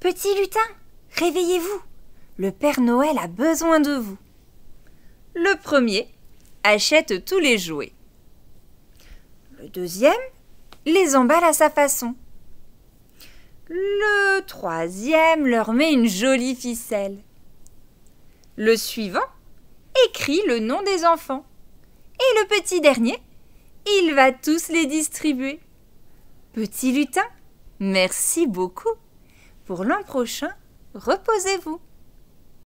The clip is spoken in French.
Petit lutin, réveillez-vous. Le Père Noël a besoin de vous. Le premier achète tous les jouets. Le deuxième les emballe à sa façon. Le troisième leur met une jolie ficelle. Le suivant écrit le nom des enfants. Et le petit dernier, il va tous les distribuer. Petit lutin, merci beaucoup. Pour l'an prochain, reposez-vous.